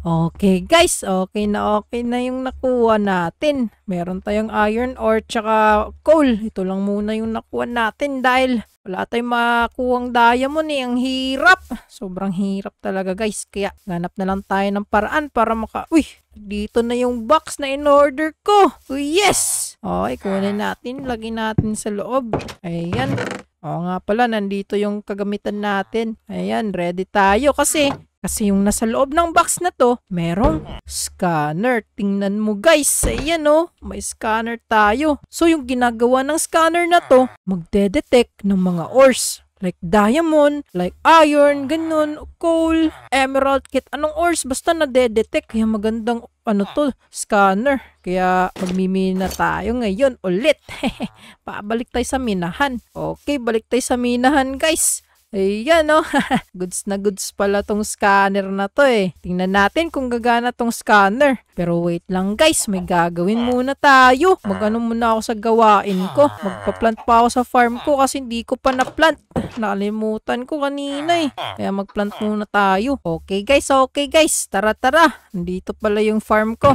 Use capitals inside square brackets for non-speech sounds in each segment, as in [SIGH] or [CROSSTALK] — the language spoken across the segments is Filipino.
Okay guys, okay na okay na yung nakuha natin. Meron tayong iron ore tsaka coal. Ito lang muna yung nakuha natin dahil wala tayong makuhang diamond eh. Ang hirap. Sobrang hirap talaga guys. Kaya ganap na lang tayo ng paraan para maka... Uy! Dito na yung box na in-order ko. Uy, yes! Okay, kunin natin. Lagi natin sa loob. Ayan. O nga pala, nandito yung kagamitan natin. Ayan, ready tayo kasi kasi yung nasa loob ng box na to, merong scanner. Tingnan mo guys, ayan o, oh. may scanner tayo. So yung ginagawa ng scanner na to, magdedetect ng mga ores. Like diamond, like iron, ganun, coal, emerald, kit anong ores, basta nadedetect. detect Kaya magandang ano to, scanner. Kaya magmimina tayo ngayon ulit. [LAUGHS] Pabalik tayo sa minahan. Okay, balik tayo sa minahan guys. Ayan, no? [LAUGHS] goods na goods pala tong scanner na to eh. Tingnan natin kung gagana tong scanner. Pero wait lang guys, may gagawin muna tayo. Magano muna ako sa gawain ko. Magpa-plant pa ako sa farm ko kasi hindi ko pa na-plant. Nakalimutan ko kanina eh. Kaya mag-plant muna tayo. Okay guys, okay guys. Tara tara. Nandito pala yung farm ko.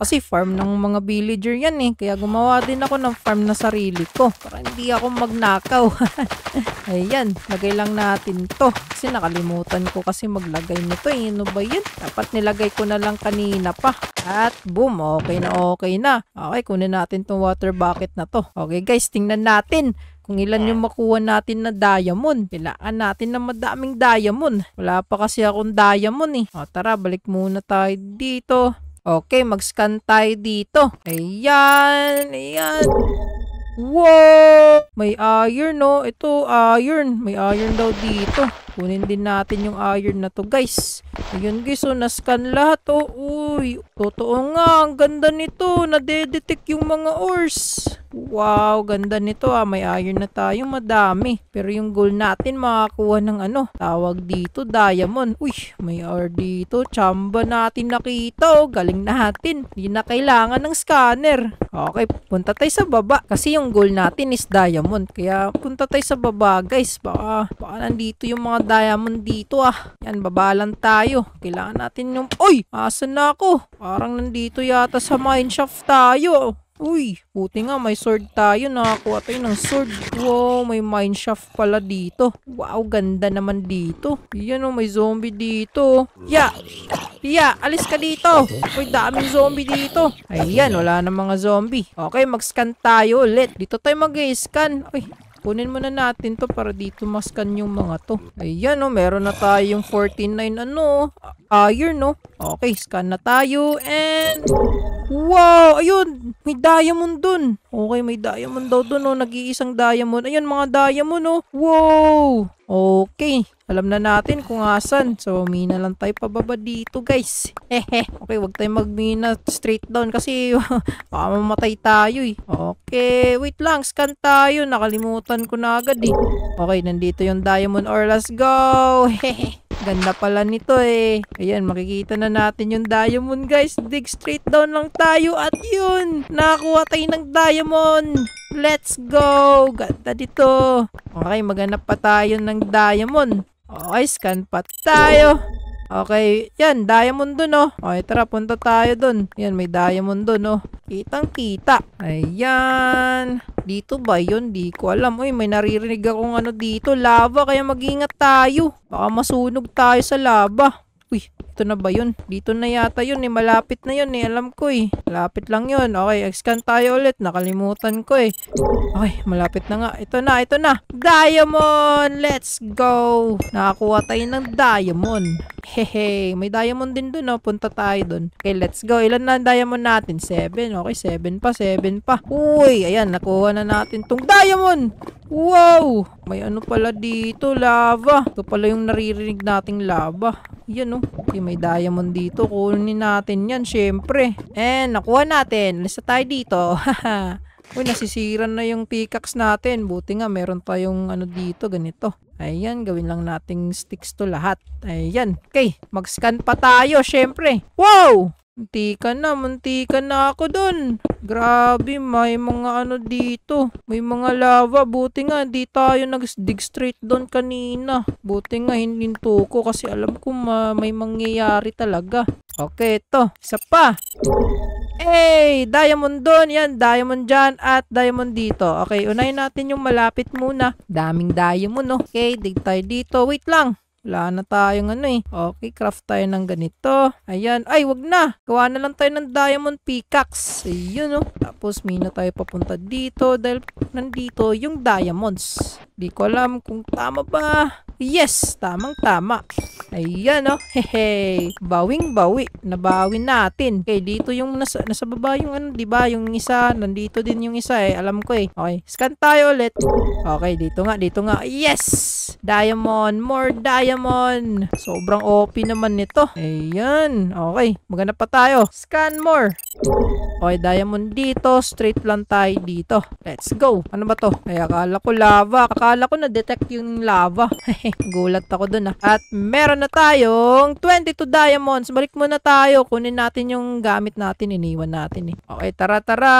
Kasi farm ng mga villager yan eh. Kaya gumawa din ako ng farm na sarili ko. Para hindi ako magnakaw. [LAUGHS] Ayan, lagay lang natin to. Kasi nakalimutan ko kasi maglagay nito eh. Ano ba yun? Dapat nilagay ko na lang kanina pa. At boom, okay na okay na. Okay, kunin natin tong water bucket na to. Okay guys, tingnan natin kung ilan yung makuha natin na diamond. Kailangan natin na madaming diamond. Wala pa kasi akong diamond eh. O tara, balik muna tayo dito. Okay, mag-scan tayo dito. Ayan, ayan. Wow! May iron, no? Ito, iron. May iron daw dito. Kunin din natin yung iron na to, guys. Ayun, guys. So, oh, nascan lahat, oh. Uy, totoo nga. Ang ganda nito. Nadedetect yung mga ores. Wow, ganda nito ah. May iron na tayo. Madami. Pero yung goal natin, makakuha ng ano. Tawag dito, diamond. Uy, may ore dito. Chamba natin nakita, oh. Galing natin. Hindi na kailangan ng scanner. Okay, punta tayo sa baba. Kasi yung goal natin is diamond. Kaya punta tayo sa baba, guys. Baka, baka nandito yung mga diamond dito ah. Yan, babalan tayo. Kailangan natin yung... Uy! Asan na ako? Parang nandito yata sa mineshaft tayo. Uy, buti nga may sword tayo. Nakakuha tayo ng sword. Wow, may mineshaft pala dito. Wow, ganda naman dito. Yan o, oh, may zombie dito. Ya! Tia, alis ka dito. Uy, daming zombie dito. Ayan, wala na mga zombie. Okay, mag-scan tayo ulit. Dito tayo mag-scan. Uy, Kunin muna natin to para dito maskan yung mga to. Ayan, no. Oh, meron na tayong 49, ano, ah, iron, no. Oh. Okay, scan na tayo. And... Wow! Ayun! May diamond dun. Okay, may diamond daw dun, oh. Nag-iisang diamond. Ayun, mga diamond, oh. Wow! Okay. Alam na natin kung asan. So, mina lang tayo pababa dito, guys. [LAUGHS] Hehe. Okay, wag tayong magmina straight down kasi [LAUGHS] baka mamatay tayo, eh. Okay, wait lang. Scan tayo. Nakalimutan ko na agad, eh. Okay, nandito yung diamond ore. Let's go! [LAUGHS] Hehe. Ganda pala nito eh. Ayan, makikita na natin yung diamond guys. Dig straight down lang tayo at yun. Nakakuha tayo ng diamond. Let's go. Ganda dito. Okay, maghanap pa tayo ng diamond. Okay, scan pa tayo. Okay, yan, diamond dun, no? Okay, tara, punta tayo dun. Yan, may diamond dun, no? Kitang kita. Ayan. Dito ba yun? Di ko alam. Uy, may naririnig akong ano dito. Lava, kaya mag-ingat tayo. Baka masunog tayo sa lava. Uy, ito na ba yun? Dito na yata yun eh. Malapit na yun eh. Alam ko eh. Malapit lang yun. Okay, scan tayo ulit. Nakalimutan ko eh. Okay, malapit na nga. Ito na, ito na. Diamond! Let's go! Nakakuha tayo ng diamond. Hehe, may diamond din doon, oh. Punta tayo doon. Okay, let's go. Ilan na diamond natin? 7. Okay, 7 pa, 7 pa. Uy, ayan. Nakuha na natin tong diamond! Wow! May ano pala dito, lava. Ito pala yung naririnig nating lava. Yan oh. Okay, may diamond dito. Kunin natin yan, syempre. And, eh, nakuha natin. Alis tayo dito. [LAUGHS] Uy, nasisira na yung pickaxe natin. Buti nga, meron tayong ano dito, ganito. Ayan, gawin lang nating sticks to lahat. Ayan. Okay, mag-scan pa tayo, syempre. Wow! Munti ka na, munti ka na ako dun. Grabe, may mga ano dito. May mga lava. Buti nga, hindi tayo nag-dig straight doon kanina. Buti nga, hininto ko kasi alam ko ma may mangyayari talaga. Okay, ito. Isa pa. Hey! Diamond doon. Yan, diamond dyan at diamond dito. Okay, unahin natin yung malapit muna. Daming diamond, no? Okay, dig tayo dito. Wait lang. Wala na tayong ano eh. Okay, craft tayo ng ganito. Ayan. Ay, wag na. Gawa na lang tayo ng diamond pickaxe. Ayun oh. Tapos may na tayo papunta dito dahil nandito yung diamonds. Di ko alam kung tama ba. Yes, tamang tama. Ayan oh. Hehe. Bawing bawi. Nabawi natin. Okay, dito yung nasa, nasa baba yung ano, 'di ba? Yung isa, nandito din yung isa eh. Alam ko eh. Okay, scan tayo ulit. Okay, dito nga, dito nga. Yes! Diamond, more diamond. Sobrang OP naman nito. Ayan. Okay, maganda pa tayo. Scan more. Okay, diamond dito. Straight lang tayo dito. Let's go. Ano ba to? Ay, akala ko lava. Akala ko na-detect yung lava. [LAUGHS] Gulat ako dun ah. At meron na tayong 22 diamonds. Balik muna tayo. Kunin natin yung gamit natin. Iniwan natin eh. Okay, tara tara.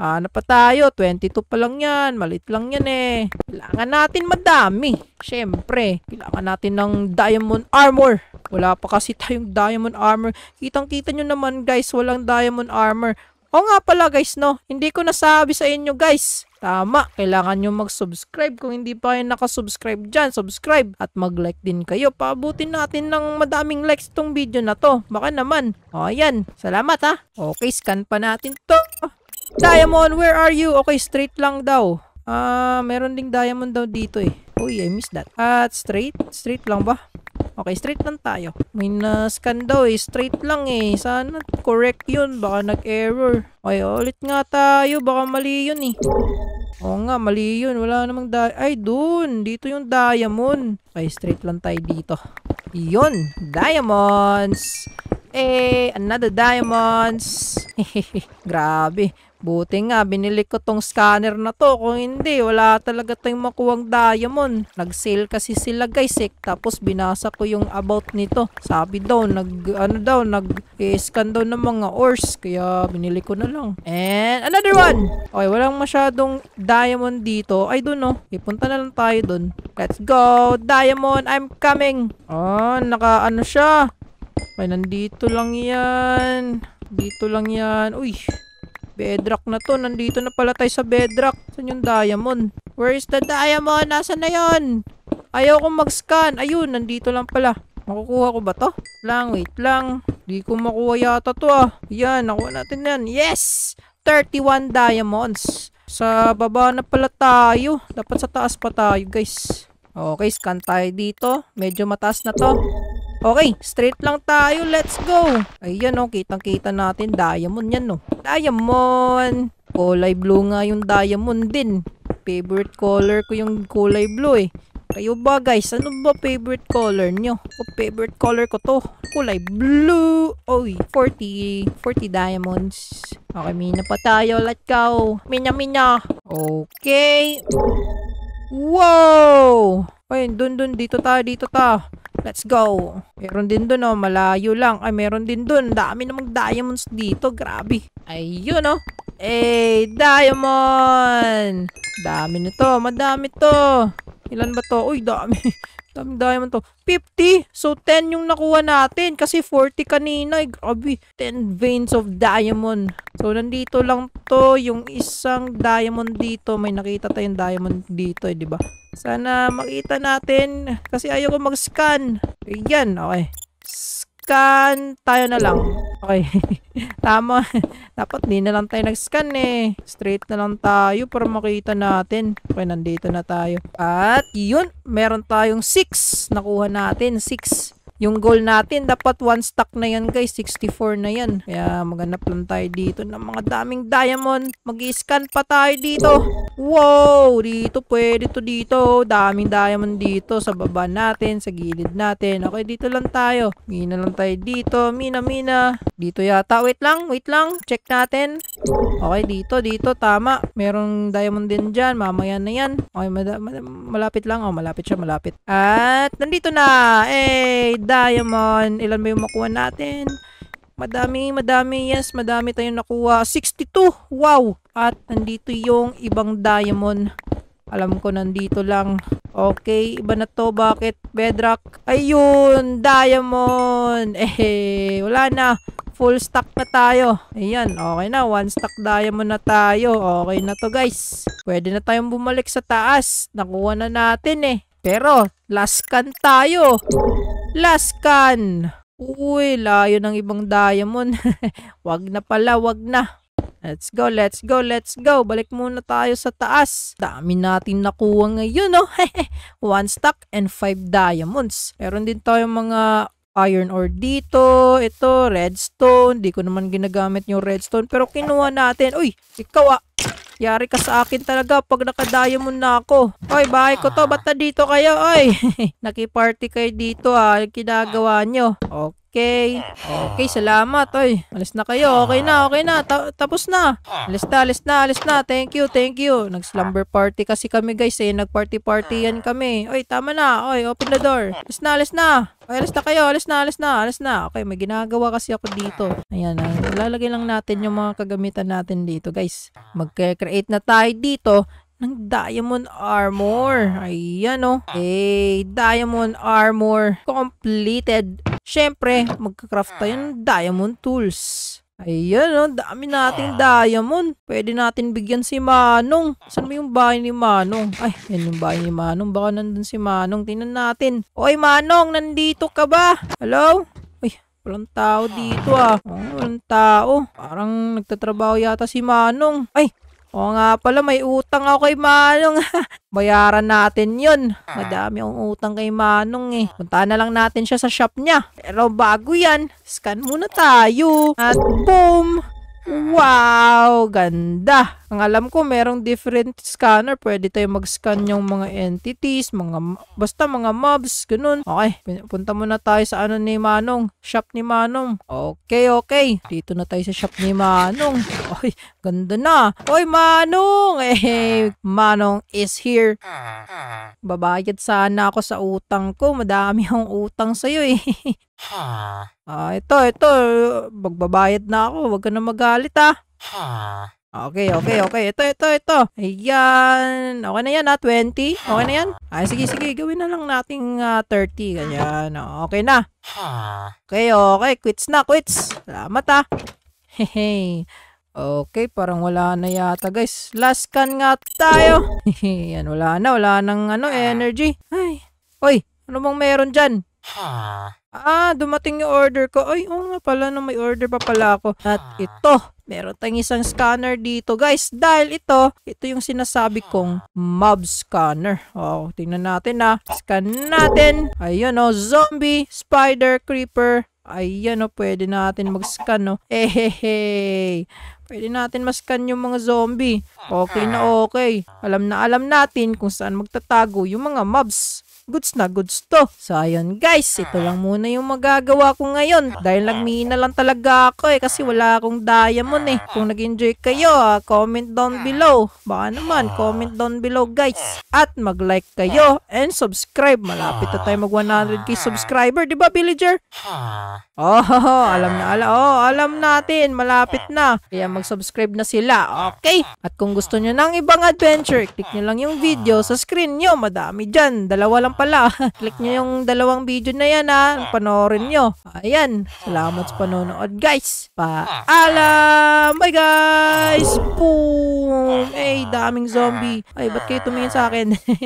Hanap pa tayo. 22 pa lang yan. Malit lang yan eh. Kailangan natin madami syempre, kailangan natin ng diamond armor. Wala pa kasi tayong diamond armor. Kitang-kita nyo naman guys, walang diamond armor. O nga pala guys, no? Hindi ko nasabi sa inyo guys. Tama, kailangan nyo mag-subscribe. Kung hindi pa kayo nakasubscribe dyan, subscribe. At mag-like din kayo. Paabutin natin ng madaming likes itong video na to. Baka naman. O, ayan. Salamat ha. Okay, scan pa natin to. Diamond, where are you? Okay, straight lang daw. Ah, uh, meron ding diamond daw dito eh. Uy, I missed that. At ah, straight? Straight lang ba? Okay, straight lang tayo. May na-scan daw eh. Straight lang eh. Sana correct yun. Baka nag-error. Okay, ulit nga tayo. Baka mali yun eh. O nga, mali yun. Wala namang diamond. Ay, dun. Dito yung diamond. Okay, straight lang tayo dito. Yun. Diamonds. Eh, another diamonds. [LAUGHS] Grabe. Buti nga, binili ko tong scanner na to. Kung hindi, wala talaga tayong makuwang diamond. Nag-sale kasi sila guys eh. Tapos binasa ko yung about nito. Sabi daw, nag, ano daw, nag-scan daw ng mga ores. Kaya binili ko na lang. And another one. Okay, walang masyadong diamond dito. I don't know. Ipunta na lang tayo dun. Let's go, diamond. I'm coming. Oh, ah, naka ano siya. Ay, nandito lang yan. Dito lang yan. Uy, Bedrock na to. Nandito na pala tayo sa bedrock. Saan yung diamond? Where is the diamond? Nasaan na yon? Ayaw kong mag-scan. Ayun, nandito lang pala. Makukuha ko ba to? Lang, wait lang. Di ko makuha yata to ah. Yan, nakuha natin yan. Yes! 31 diamonds. Sa baba na pala tayo. Dapat sa taas pa tayo, guys. Okay, scan tayo dito. Medyo mataas na to. Okay, straight lang tayo. Let's go. Ayan oh, kitang-kita natin. Diamond yan o. Oh. Diamond! Kulay blue nga yung diamond din. Favorite color ko yung kulay blue eh. Kayo ba guys, ano ba favorite color nyo? O oh, favorite color ko to, kulay blue. Oy, 40, 40 diamonds. Okay, mina pa tayo. Let's go. Mina, mina. Okay. Wow! Ayun, dun, dun. Dito ta, dito ta. Let's go. Meron din doon, oh. Malayo lang. Ay, meron din doon. Dami namang diamonds dito. Grabe. Ayun, oh. Eh, diamond! Dami nito. Madami to. Ilan ba to? Uy, dami. [LAUGHS] Daming diamond to. 50! So, 10 yung nakuha natin. Kasi 40 kanina. Ay, eh, grabe. 10 veins of diamond. So, nandito lang to. Yung isang diamond dito. May nakita tayong diamond dito eh, ba? Diba? Sana makita natin. Kasi ayoko mag-scan. Ayan, okay scan tayo na lang. Okay. [LAUGHS] Tama. Dapat di na lang tayo nag-scan eh. Straight na lang tayo para makita natin. Okay, nandito na tayo. At yun, meron tayong 6. Nakuha natin, 6. Yung goal natin, dapat one stack na yan guys. 64 na yan. Kaya maghanap lang tayo dito ng mga daming diamond. Mag-scan pa tayo dito. Wow! Dito, pwede to dito. Daming diamond dito. Sa baba natin, sa gilid natin. Okay, dito lang tayo. Mina lang tayo dito. Mina, mina. Dito yata. Wait lang, wait lang. Check natin. Okay, dito, dito. Tama. Merong diamond din dyan. Mamaya na yan. Okay, malapit lang. Oh, malapit siya, malapit. At nandito na. Eh, diamond. Ilan ba yung makuha natin? Madami, madami. Yes, madami tayong nakuha. 62! Wow! At nandito yung ibang diamond. Alam ko nandito lang. Okay, iba na to. Bakit? Bedrock. Ayun! Diamond! Eh, wala na. Full stock na tayo. Ayan, okay na. One stack diamond na tayo. Okay na to, guys. Pwede na tayong bumalik sa taas. Nakuha na natin eh. Pero, laskan tayo. Laskan. Uy, layo ng ibang diamond. [LAUGHS] wag na pala, wag na. Let's go, let's go, let's go. Balik muna tayo sa taas. Dami natin nakuha ngayon, no? Oh. [LAUGHS] One stack and five diamonds. Meron din tayo mga iron ore dito. Ito, redstone. Di ko naman ginagamit yung redstone. Pero kinuha natin. Uy, ikaw ah. Yari ka sa akin talaga pag nakadiamond na ako. Oy, bahay ko to. Ba't na dito kayo? Oy, [LAUGHS] nakiparty kayo dito ha. Ah. Kinagawa nyo. Okay. Okay. Okay, salamat. Oy, alis na kayo. Okay na, okay na. Ta- tapos na. Alis na, alis na, alis na. Thank you, thank you. Nag-slumber party kasi kami guys eh. Nag-party-party yan kami. Oy, tama na. Oy, open the door. Alis na, alis na. Oy, alis na kayo. Alis na, alis na, alis na. Okay, may ginagawa kasi ako dito. Ayan, ay, ah. lalagay lang natin yung mga kagamitan natin dito guys. Mag-create na tayo dito ng Diamond Armor. Ah. Ayan o. Oh. Hey, Diamond Armor completed. Siyempre, magkakraft tayo ng Diamond Tools. Ayan, oh, dami nating ah. diamond. Pwede natin bigyan si Manong. Saan mo yung bahay ni Manong? Ay, yan yung bahay ni Manong. Baka nandun si Manong. Tingnan natin. Oy, Manong, nandito ka ba? Hello? Ay, walang tao dito ah. Oh, walang tao. Parang nagtatrabaho yata si Manong. Ay, Oo nga pala, may utang ako kay Manong. [LAUGHS] Bayaran natin yon. Ah. Madami ang utang kay Manong eh. Punta na lang natin siya sa shop niya. Pero bago yan, scan muna tayo. At boom! Ah. Wow! Ganda! Ang alam ko, merong different scanner. Pwede tayo mag-scan yung mga entities, mga, basta mga mobs, ganun. Okay, punta muna tayo sa ano ni Manong. Shop ni Manong. Okay, okay. Dito na tayo sa shop ni Manong. Oy, ganda na. Oy, Manong! Eh, Manong is here. Babayad sana ako sa utang ko. Madami akong utang sa'yo eh. Ah, ito, ito. Magbabayad na ako. Huwag ka na magalit ah. Ha? Okay, okay, okay. Ito, ito, ito. Ayan. Okay na yan, ha? Ah. 20? Okay na yan? Ay, sige, sige. Gawin na lang nating uh, ah, 30. Ganyan. Oh. Okay na. Okay, okay. Quits na, quits. Salamat, ha? Ah. Hehe. Okay, parang wala na yata, guys. Last can nga tayo. Yan, wala na. Wala nang ano, energy. Ay. Oy, ano bang meron dyan? Ah, dumating yung order ko. Ay, oo oh, nga pala, no, may order pa pala ako. At ito, Meron tayong isang scanner dito, guys. Dahil ito, ito yung sinasabi kong mob scanner. Oh, tingnan natin na. Ah. Scan natin. Ayun oh, zombie, spider, creeper. Ayun oh, pwede natin mag-scan o. Oh. Pwede natin maskan yung mga zombie. Okay na okay. Alam na alam natin kung saan magtatago yung mga mobs. Goods na goods to. So ayun guys, ito lang muna yung magagawa ko ngayon. Dahil nagmina lang talaga ako eh kasi wala akong diamond eh. Kung nag-enjoy kayo, ah, comment down below. Baka naman, comment down below guys. At mag-like kayo and subscribe. Malapit na tayo mag 100k subscriber, di ba villager? Ah. Oh, [LAUGHS] alam na alam. Oh, alam natin. Malapit na. Kaya mag mag-subscribe na sila. Okay? At kung gusto nyo ng ibang adventure, click nyo lang yung video sa screen nyo. Madami dyan. Dalawa lang pala. [LAUGHS] click nyo yung dalawang video na yan ha. Panoorin nyo. Ayan. Salamat sa panonood guys. Paalam! Bye guys! Boom! Ay, daming zombie. Ay, ba't kayo tumingin sa akin? [LAUGHS]